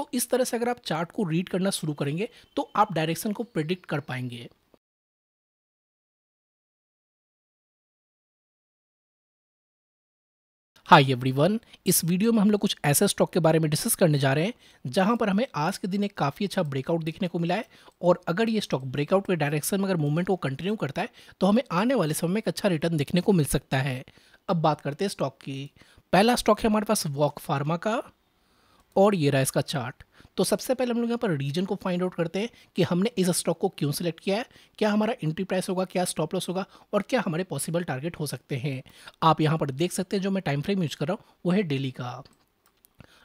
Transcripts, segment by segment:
तो इस तरह से अगर आप चार्ट को रीड करना शुरू करेंगे तो आप डायरेक्शन को प्रिडिक्ट कर पाएंगे हाय एवरीवन इस वीडियो में हम लोग कुछ ऐसे स्टॉक के बारे में डिस्कस करने जा रहे हैं जहां पर हमें आज के दिन एक काफ़ी अच्छा ब्रेकआउट देखने को मिला है और अगर ये स्टॉक ब्रेकआउट के डायरेक्शन में अगर मूवमेंट को कंटिन्यू करता है तो हमें आने वाले समय में एक अच्छा रिटर्न देखने को मिल सकता है अब बात करते हैं स्टॉक की पहला स्टॉक है हमारे पास वॉक फार्मा का और ये रहा इसका चार्ट तो सबसे पहले हम लोग यहाँ पर रीजन को फाइंड आउट करते हैं कि हमने इस स्टॉक को क्यों सिलेक्ट किया है क्या हमारा एंट्री प्राइस होगा क्या स्टॉप लॉस होगा और क्या हमारे पॉसिबल टारगेट हो सकते हैं आप यहाँ पर देख सकते हैं जो मैं टाइम फ्रेम यूज कर रहा हूँ वो है डेली का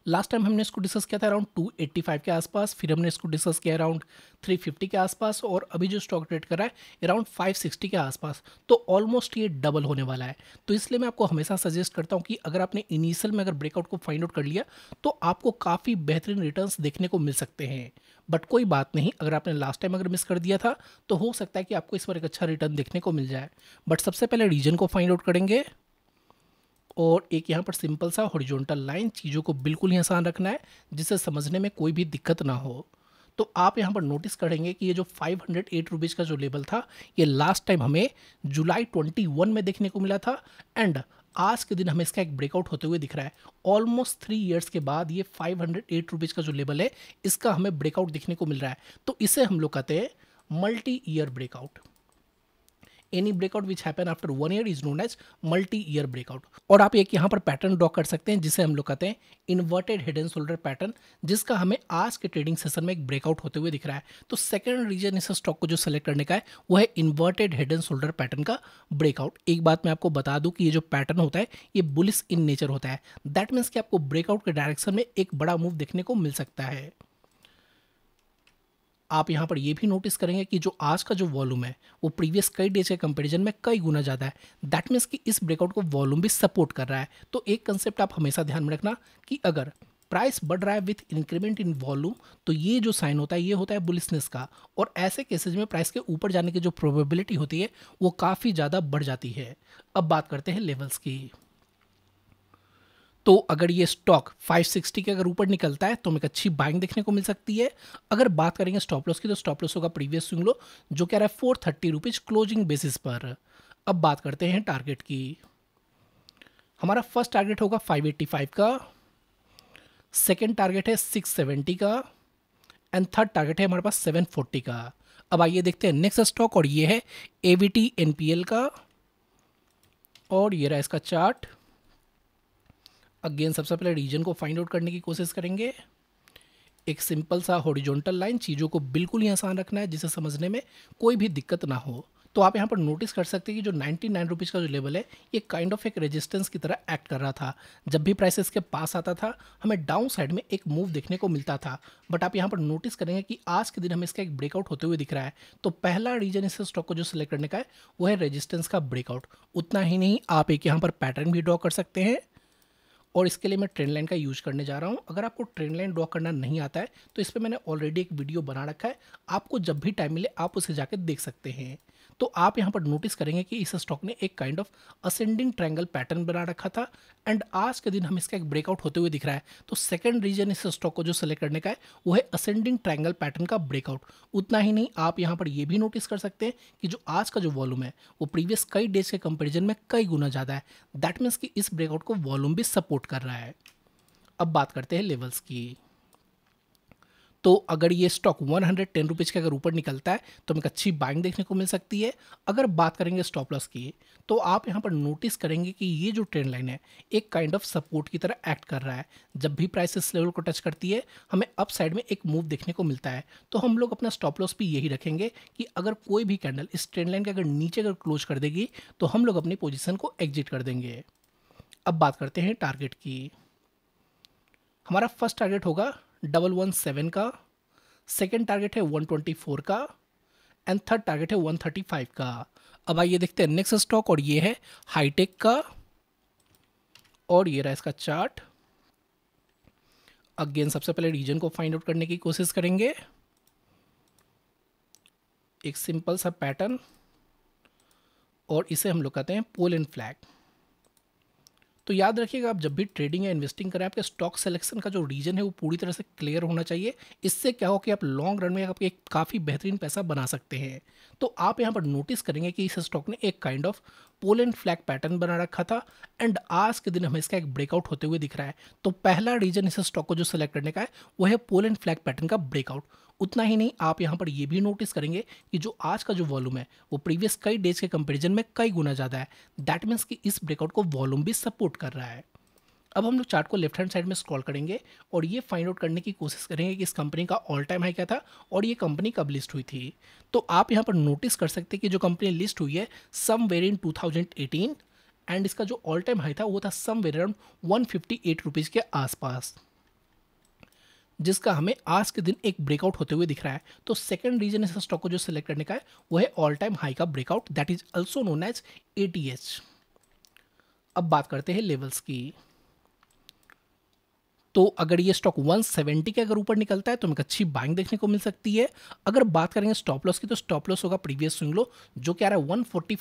लास्ट टाइम हमने इसको डिस्कस किया था अराउंड 285 के आसपास फिर हमने इसको डिस्कस किया अराउंड 350 के आसपास और अभी जो स्टॉक ट्रेड कर रहा है अराउंड 560 के आसपास तो ऑलमोस्ट ये डबल होने वाला है तो इसलिए मैं आपको हमेशा सजेस्ट करता हूँ कि अगर आपने इनिशियल में अगर ब्रेकआउट को फाइंड आउट कर लिया तो आपको काफ़ी बेहतरीन रिटर्न देखने को मिल सकते हैं बट कोई बात नहीं अगर आपने लास्ट टाइम अगर मिस कर दिया था तो हो सकता है कि आपको इस पर एक अच्छा रिटर्न देखने को मिल जाए बट सबसे पहले रीजन को फाइंड आउट करेंगे और एक यहाँ पर सिंपल सा हॉरिजॉन्टल लाइन चीज़ों को बिल्कुल ही आसान रखना है जिससे समझने में कोई भी दिक्कत ना हो तो आप यहाँ पर नोटिस करेंगे कि ये जो फाइव हंड्रेड एट रुपीज़ का जो लेवल था ये लास्ट टाइम हमें जुलाई ट्वेंटी वन में देखने को मिला था एंड आज के दिन हमें इसका एक ब्रेकआउट होते हुए दिख रहा है ऑलमोस्ट थ्री ईयर्स के बाद ये फाइव हंड्रेड एट रुपीज़ का जो लेवल है इसका हमें ब्रेकआउट दिखने को मिल रहा है तो इसे हम लोग कहते हैं multi year breakout any breakout which happen after one year is known as multi year breakout और आप एक यहाँ पर पैटर्न ड्रॉ कर सकते हैं जिसे हम लोग कहते हैं inverted head and shoulder pattern जिसका हमें आज के ट्रेडिंग सेशन में एक ब्रेकआउट होते हुए दिख रहा है तो सेकेंड रीजन इस स्टॉक को जो सेलेक्ट करने का है वो है inverted head and shoulder pattern का ब्रेकआउट एक बात मैं आपको बता दूं कि ये जो पैटर्न होता है ये बुलिस इन नेचर होता है दैट मीन्स कि आपको ब्रेकआउट के डायरेक्शन में एक बड़ा मूव देखने को मिल सकता है आप यहाँ पर ये भी नोटिस करेंगे कि जो आज का जो वॉल्यूम है वो प्रीवियस कई डेज के कंपेरिजन में कई गुना ज़्यादा है दैट मीन्स कि इस ब्रेकआउट को वॉल्यूम भी सपोर्ट कर रहा है तो एक कंसेप्ट आप हमेशा ध्यान में रखना कि अगर प्राइस बढ़ रहा है विथ इंक्रीमेंट इन वॉल्यूम तो ये जो साइन होता है ये होता है बुलिसनेस का और ऐसे केसेज में प्राइस के ऊपर जाने की जो प्रोबेबिलिटी होती है वो काफ़ी ज़्यादा बढ़ जाती है अब बात करते हैं लेवल्स की तो अगर ये स्टॉक 560 के अगर ऊपर निकलता है तो हमें एक अच्छी बाइंग देखने को मिल सकती है अगर बात करेंगे स्टॉप लॉस की तो स्टॉप लॉस होगा प्रीवियस स्विंग लो जो कह रहा है four thirty rupees closing basis पर अब बात करते हैं टारगेट की हमारा फर्स्ट टारगेट होगा 585 का सेकेंड टारगेट है 670 का एंड थर्ड टारगेट है हमारे पास 740 का अब आइए देखते हैं नेक्स्ट स्टॉक और ये है ए वी का और ये रहा इसका चार्ट अगेन सबसे पहले रीजन को फाइंड आउट करने की कोशिश करेंगे एक सिंपल सा हॉरिजॉन्टल लाइन चीज़ों को बिल्कुल ही आसान रखना है जिसे समझने में कोई भी दिक्कत ना हो तो आप यहाँ पर नोटिस कर सकते हैं कि जो नाइन्टी नाइन रुपीज़ का जो लेवल है ये काइंड ऑफ एक रेजिस्टेंस की तरह एक्ट कर रहा था जब भी प्राइस इसके पास आता था हमें डाउन साइड में एक मूव देखने को मिलता था बट आप यहाँ पर नोटिस करेंगे कि आज के दिन हमें इसका एक ब्रेकआउट होते हुए दिख रहा है तो पहला रीजन इस स्टॉक को जो सिलेक्ट करने का है वो है रजिस्टेंस का ब्रेकआउट उतना ही नहीं आप एक यहाँ पर पैटर्न भी ड्रॉ कर सकते हैं और इसके लिए मैं ट्रेन लाइन का यूज करने जा रहा हूँ अगर आपको ट्रेन लाइन ड्रॉ करना नहीं आता है तो इस पर मैंने ऑलरेडी एक वीडियो बना रखा है आपको जब भी टाइम मिले आप उसे जाके देख सकते हैं तो आप यहाँ पर नोटिस करेंगे कि इस स्टॉक ने एक kind of ascending triangle pattern बना रखा था एंड आज के दिन हम इसका एक ब्रेकआउट होते हुए दिख रहा है तो सेकंड रीजन इस स्टॉक को जो सेलेक्ट करने का है वो है असेंडिंग ट्रायंगल पैटर्न का ब्रेकआउट उतना ही नहीं आप यहाँ पर ये भी नोटिस कर सकते हैं कि जो आज का जो वॉल्यूम है वो प्रीवियस कई डेज के कंपेरिजन में कई गुना ज़्यादा है दैट मीन्स कि इस ब्रेकआउट को वॉल्यूम भी सपोर्ट कर रहा है अब बात करते हैं लेवल्स की तो अगर ये stock one hundred ten rupees के अगर ऊपर निकलता है तो हमें अच्छी बाइंग देखने को मिल सकती है अगर बात करेंगे स्टॉप लॉस की तो आप यहाँ पर नोटिस करेंगे कि ये जो ट्रेंड लाइन है एक काइंड ऑफ सपोर्ट की तरह एक्ट कर रहा है जब भी प्राइस इस लेवल को टच करती है हमें अप साइड में एक मूव देखने को मिलता है तो हम लोग अपना स्टॉप लॉस भी यही रखेंगे कि अगर कोई भी कैंडल इस ट्रेंड लाइन के अगर नीचे अगर क्लोज कर देगी तो हम लोग अपनी पोजिशन को एग्जिट कर देंगे अब बात करते हैं टारगेट की हमारा फर्स्ट टारगेट होगा डबल वन सेवन का सेकेंड टारगेट है वन ट्वेंटी फोर का एंड थर्ड टारगेट है वन थर्टी फाइव का अब आइए देखते हैं नेक्स्ट स्टॉक और ये है हाईटेक का और ये रहा इसका चार्ट अगेन सबसे पहले रीजन को फाइंड आउट करने की कोशिश करेंगे एक सिंपल सा पैटर्न और इसे हम लोग कहते हैं पोल एंड फ्लैग तो याद रखिएगा आप जब भी ट्रेडिंग या इन्वेस्टिंग करें आपके स्टॉक सिलेक्शन का जो रीजन है वो पूरी तरह से क्लियर होना चाहिए इससे क्या हो कि आप लॉन्ग रन में आप एक काफ़ी बेहतरीन पैसा बना सकते हैं तो आप यहाँ पर नोटिस करेंगे कि इस स्टॉक ने एक kind of pole and flag pattern बना रखा था एंड आज के दिन हमें इसका एक ब्रेकआउट होते हुए दिख रहा है तो पहला रीजन इस स्टॉक को जो सिलेक्ट करने का है वो है पोल एंड फ्लैग पैटर्न का ब्रेकआउट उतना ही नहीं आप यहाँ पर यह भी नोटिस करेंगे कि जो आज का जो वॉल्यूम है वो प्रीवियस कई डेज के कंपेरिजन में कई गुना ज़्यादा है दैट मीन्स कि इस ब्रेकआउट को वॉल्यूम भी सपोर्ट कर रहा है अब हम लोग चार्ट को लेफ्ट हैंड साइड में स्क्रॉल करेंगे और ये फाइंड आउट करने की कोशिश करेंगे कि इस कंपनी का ऑल टाइम हाई क्या था और ये कंपनी कब लिस्ट हुई थी तो आप यहाँ पर नोटिस कर सकते हैं कि जो कंपनी लिस्ट हुई है somewhere in eighteen and इसका जो ऑल टाइम हाई था वो था somewhere around one fifty के आसपास जिसका हमें आज के दिन एक ब्रेकआउट होते हुए दिख रहा है तो सेकंड रीजन इस स्टॉक को जो सिलेक्ट करने का है वो है ऑल टाइम हाई का breakout that is also known as a अब बात करते हैं लेवल्स की तो अगर ये स्टॉक 170 के अगर ऊपर निकलता है तो हमें अच्छी बाइंग देखने को मिल सकती है अगर बात करेंगे स्टॉप लॉस की तो स्टॉप लॉस होगा प्रीवियस स्विंग लो जो कह रहा है वन फोर्टी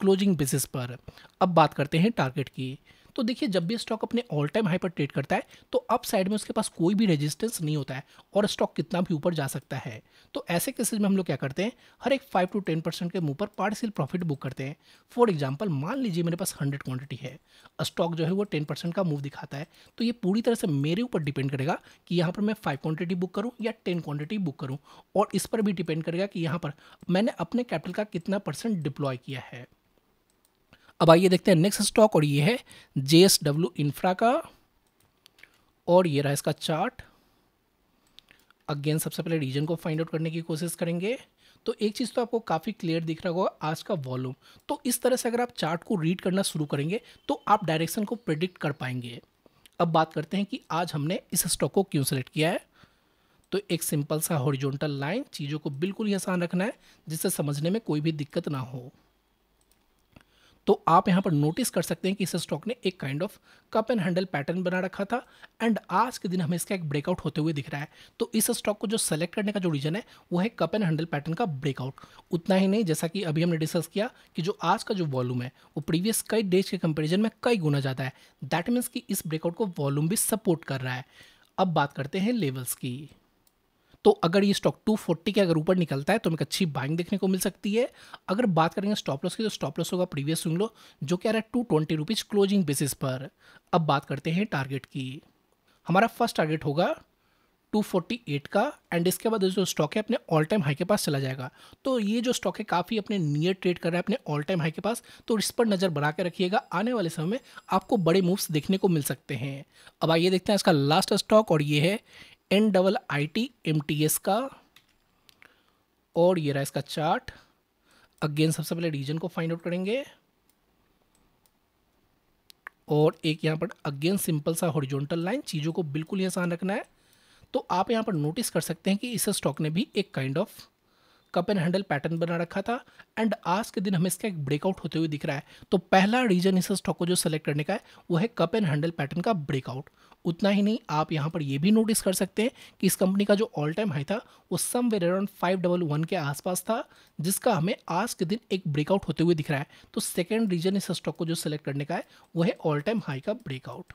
क्लोजिंग बेसिस पर अब बात करते हैं टारगेट की तो देखिए जब भी स्टॉक अपने ऑल टाइम हाई पर ट्रेड करता है तो अप साइड में उसके पास कोई भी रेजिस्टेंस नहीं होता है और स्टॉक कितना भी ऊपर जा सकता है तो ऐसे केसेज में हम लोग क्या करते हैं हर एक फाइव टू टेन परसेंट के मुंह पर पार्शियल प्रॉफिट बुक करते हैं फॉर एग्जाम्पल मान लीजिए मेरे पास हंड्रेड क्वान्टिटी है स्टॉक जो है वो टेन परसेंट का मूव दिखाता है तो ये पूरी तरह से मेरे ऊपर डिपेंड करेगा कि यहाँ पर मैं फाइव क्वान्टिटी बुक करूँ या टेन क्वान्टिटी बुक करूँ और इस पर भी डिपेंड करेगा कि यहाँ पर मैंने अपने कैपिटल का कितना परसेंट डिप्लॉय किया है अब आइए देखते हैं नेक्स्ट स्टॉक और ये है जे एस डब्ल्यू इंफ्रा का और ये रहा इसका चार्ट अगेन सबसे पहले रीजन को फाइंड आउट करने की कोशिश करेंगे तो एक चीज़ तो आपको काफ़ी क्लियर दिख रहा होगा आज का वॉल्यूम तो इस तरह से अगर आप चार्ट को रीड करना शुरू करेंगे तो आप डायरेक्शन को प्रिडिक्ट कर पाएंगे अब बात करते हैं कि आज हमने इस स्टॉक को क्यों सेलेक्ट किया है तो एक सिंपल सा हॉरिजॉन्टल लाइन चीज़ों को बिल्कुल ही आसान रखना है जिससे समझने में कोई भी दिक्कत ना हो तो आप यहाँ पर नोटिस कर सकते हैं कि इस स्टॉक ने एक kind of cup and handle pattern बना रखा था एंड आज के दिन हमें इसका एक ब्रेकआउट होते हुए दिख रहा है तो इस स्टॉक को जो सेलेक्ट करने का जो रीजन है वो है कप एंड हैंडल पैटर्न का ब्रेकआउट उतना ही नहीं जैसा कि अभी हमने डिस्कस किया कि जो आज का जो वॉल्यूम है वो प्रीवियस कई डेज के कंपेरिजन में कई गुना ज़्यादा है दैट मीन्स कि इस ब्रेकआउट को वॉल्यूम भी सपोर्ट कर रहा है अब बात करते हैं लेवल्स की तो अगर ये स्टॉक 240 के अगर ऊपर निकलता है तो एक अच्छी बाइंग देखने को मिल सकती है अगर बात करेंगे स्टॉप लॉस की तो स्टॉप लॉस होगा प्रीवियस सुन लो जो कि आ रहा है two twenty rupees closing basis पर अब बात करते हैं टारगेट की हमारा फर्स्ट टारगेट होगा 248 का एंड इसके बाद जो स्टॉक है अपने ऑल टाइम हाई के पास चला जाएगा तो ये जो स्टॉक है काफ़ी अपने नियर ट्रेड कर रहा है अपने ऑल टाइम हाई के पास तो इस पर नज़र बना के रखिएगा आने वाले समय में आपको बड़े मूव्स देखने को मिल सकते हैं अब आइए देखते हैं इसका लास्ट स्टॉक और ये है N double I T M T S का और ये रहा इसका चार्ट अगेन सबसे पहले रीजन को फाइंड आउट करेंगे और एक यहाँ पर अगेन सिंपल सा हॉरिजॉन्टल लाइन चीज़ों को बिल्कुल ही आसान रखना है तो आप यहाँ पर नोटिस कर सकते हैं कि इस स्टॉक ने भी एक kind kind of of cup and handle pattern बना रखा था एंड आज के दिन हमें इसका एक ब्रेकआउट होते हुए दिख रहा है तो पहला रीजन इस स्टॉक को जो सेलेक्ट करने का है वो है कप एंड हैंडल पैटर्न का ब्रेकआउट उतना ही नहीं आप यहाँ पर यह भी नोटिस कर सकते हैं कि इस कंपनी का जो ऑल टाइम हाई था वो somewhere around five double one के आसपास था जिसका हमें आज के दिन एक ब्रेकआउट होते हुए दिख रहा है तो सेकेंड रीजन इस स्टॉक को जो सेलेक्ट करने का है वो है ऑल टाइम हाई का ब्रेकआउट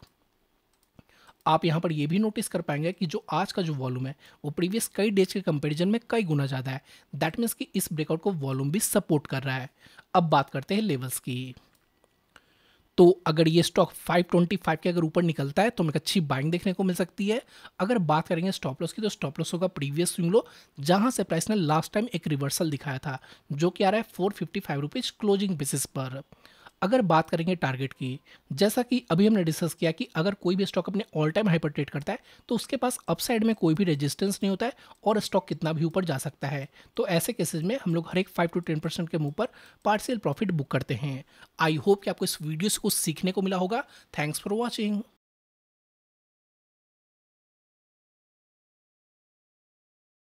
आप यहाँ पर ये भी नोटिस कर पाएंगे कि जो आज का जो वॉल्यूम है वो प्रीवियस कई डेज के कंपेरिजन में कई गुना ज़्यादा है दैट मीन्स कि इस ब्रेकआउट को वॉल्यूम भी सपोर्ट कर रहा है अब बात करते हैं लेवल्स की तो अगर ये स्टॉक 525 के अगर ऊपर निकलता है तो हमें अच्छी बाइंग देखने को मिल सकती है अगर बात करेंगे स्टॉप लॉस की तो स्टॉप लॉस होगा प्रीवियस स्विंग लो जहां से प्राइस ने लास्ट टाइम एक रिवर्सल दिखाया था जो कि आ रहा है फोर फिफ्टी क्लोजिंग बेसिस पर अगर बात करेंगे टारगेट की जैसा कि अभी हमने डिस्कस किया कि अगर कोई भी स्टॉक अपने ऑल टाइम हाई पर ट्रेड करता है तो उसके पास अपसाइड में कोई भी रेजिस्टेंस नहीं होता है और स्टॉक कितना भी ऊपर जा सकता है तो ऐसे केसेज में हम लोग हर एक फाइव टू टेन परसेंट के मुंह पर पार्सियल प्रॉफिट बुक करते हैं आई होप कि आपको इस वीडियो से कुछ सीखने को मिला होगा थैंक्स फॉर वॉचिंग